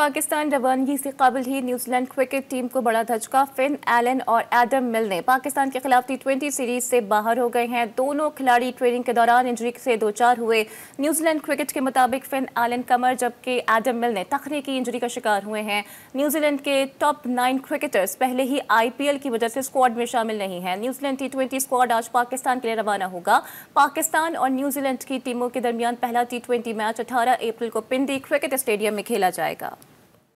पाकिस्तान रवानगी से काबिल ही न्यूजीलैंड क्रिकेट टीम को बड़ा धचका फिन एलन और एडम मिल ने पाकिस्तान के खिलाफ टी ट्वेंटी सीरीज से बाहर हो गए हैं दोनों खिलाड़ी ट्रेनिंग के दौरान इंजरी से दो चार हुए न्यूजीलैंड क्रिकेट के मुताबिक फिन एलन कमर जबकि एडम मिल ने की इंजरी का शिकार हुए हैं न्यूजीलैंड के टॉप नाइन क्रिकेटर्स पहले ही आई की वजह से स्क्वाड में शामिल नहीं है न्यूजीलैंड टी ट्वेंटी स्क्वाड आज पाकिस्तान के लिए रवाना होगा पाकिस्तान और न्यूजीलैंड की टीमों के दरमियान पहला टी मैच अठारह अप्रैल को पिंडी क्रिकेट स्टेडियम में खेला जाएगा